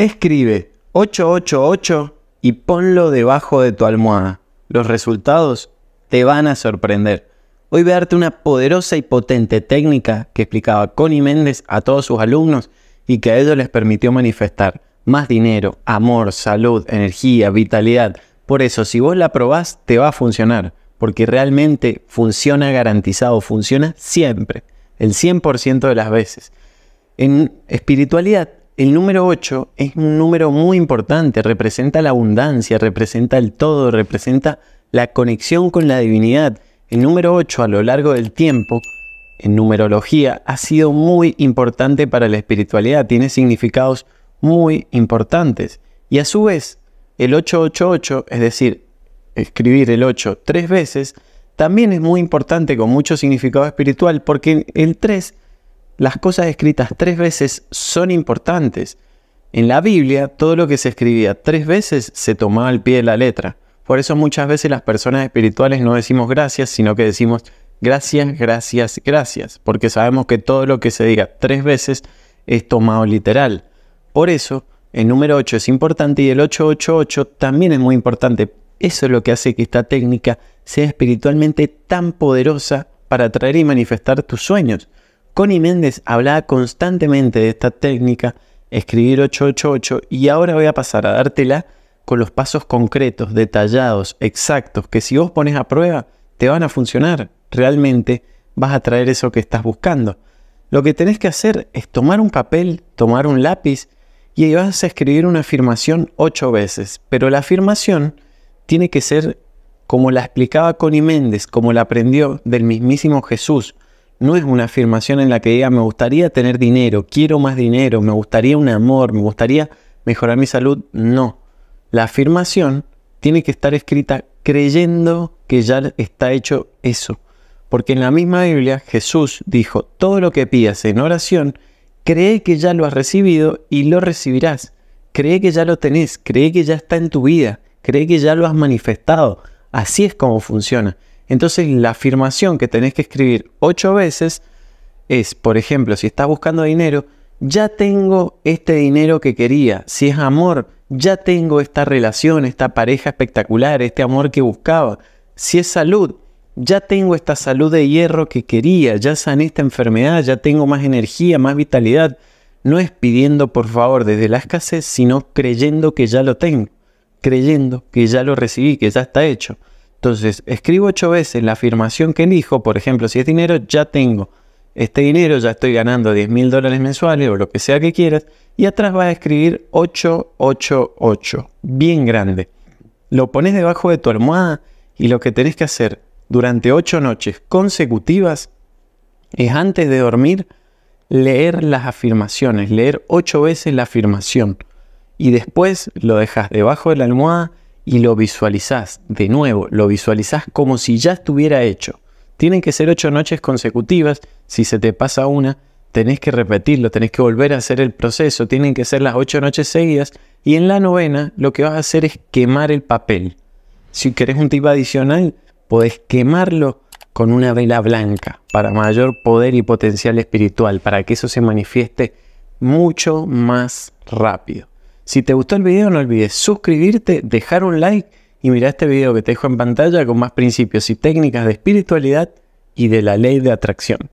Escribe 888 y ponlo debajo de tu almohada. Los resultados te van a sorprender. Hoy voy a darte una poderosa y potente técnica que explicaba Connie Méndez a todos sus alumnos y que a ellos les permitió manifestar más dinero, amor, salud, energía, vitalidad. Por eso, si vos la probás, te va a funcionar, porque realmente funciona garantizado, funciona siempre, el 100% de las veces. En espiritualidad el número 8 es un número muy importante, representa la abundancia, representa el todo, representa la conexión con la divinidad. El número 8 a lo largo del tiempo, en numerología, ha sido muy importante para la espiritualidad, tiene significados muy importantes. Y a su vez, el 888, es decir, escribir el 8 tres veces, también es muy importante con mucho significado espiritual porque el 3 las cosas escritas tres veces son importantes. En la Biblia, todo lo que se escribía tres veces se tomaba al pie de la letra. Por eso muchas veces las personas espirituales no decimos gracias, sino que decimos gracias, gracias, gracias, porque sabemos que todo lo que se diga tres veces es tomado literal. Por eso, el número 8 es importante y el 888 también es muy importante. Eso es lo que hace que esta técnica sea espiritualmente tan poderosa para atraer y manifestar tus sueños. Connie Méndez hablaba constantemente de esta técnica, escribir 888, y ahora voy a pasar a dártela con los pasos concretos, detallados, exactos, que si vos pones a prueba, te van a funcionar. Realmente vas a traer eso que estás buscando. Lo que tenés que hacer es tomar un papel, tomar un lápiz y ahí vas a escribir una afirmación ocho veces. Pero la afirmación tiene que ser como la explicaba Connie Méndez, como la aprendió del mismísimo Jesús, no es una afirmación en la que diga me gustaría tener dinero, quiero más dinero, me gustaría un amor, me gustaría mejorar mi salud. No. La afirmación tiene que estar escrita creyendo que ya está hecho eso. Porque en la misma Biblia Jesús dijo, todo lo que pidas en oración, cree que ya lo has recibido y lo recibirás. Cree que ya lo tenés, cree que ya está en tu vida, cree que ya lo has manifestado. Así es como funciona. Entonces la afirmación que tenés que escribir ocho veces es, por ejemplo, si estás buscando dinero, ya tengo este dinero que quería. Si es amor, ya tengo esta relación, esta pareja espectacular, este amor que buscaba. Si es salud, ya tengo esta salud de hierro que quería, ya sané esta enfermedad, ya tengo más energía, más vitalidad. No es pidiendo por favor desde la escasez, sino creyendo que ya lo tengo, creyendo que ya lo recibí, que ya está hecho. Entonces, escribo ocho veces la afirmación que elijo, por ejemplo, si es dinero, ya tengo este dinero, ya estoy ganando 10 mil dólares mensuales o lo que sea que quieras, y atrás vas a escribir 888, bien grande. Lo pones debajo de tu almohada y lo que tenés que hacer durante ocho noches consecutivas es antes de dormir leer las afirmaciones, leer ocho veces la afirmación y después lo dejas debajo de la almohada y lo visualizás, de nuevo, lo visualizás como si ya estuviera hecho. Tienen que ser ocho noches consecutivas, si se te pasa una, tenés que repetirlo, tenés que volver a hacer el proceso, tienen que ser las ocho noches seguidas y en la novena lo que vas a hacer es quemar el papel. Si querés un tip adicional, podés quemarlo con una vela blanca para mayor poder y potencial espiritual, para que eso se manifieste mucho más rápido. Si te gustó el video no olvides suscribirte, dejar un like y mirar este video que te dejo en pantalla con más principios y técnicas de espiritualidad y de la ley de atracción.